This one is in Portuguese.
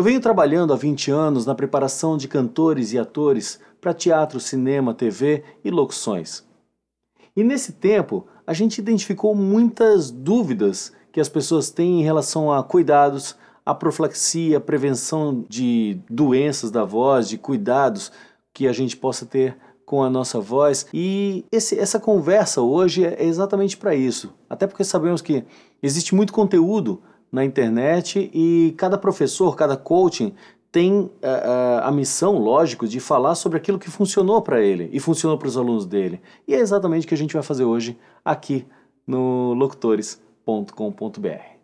Eu venho trabalhando há 20 anos na preparação de cantores e atores para teatro, cinema, TV e locuções. E nesse tempo, a gente identificou muitas dúvidas que as pessoas têm em relação a cuidados, a profilaxia, a prevenção de doenças da voz, de cuidados que a gente possa ter com a nossa voz. E esse, essa conversa hoje é exatamente para isso. Até porque sabemos que existe muito conteúdo na internet e cada professor, cada coaching tem a, eh, eh, a missão, lógico, de falar sobre aquilo que funcionou para ele e funcionou para os alunos dele. E é exatamente o que a gente vai fazer hoje aqui no locutores.com.br.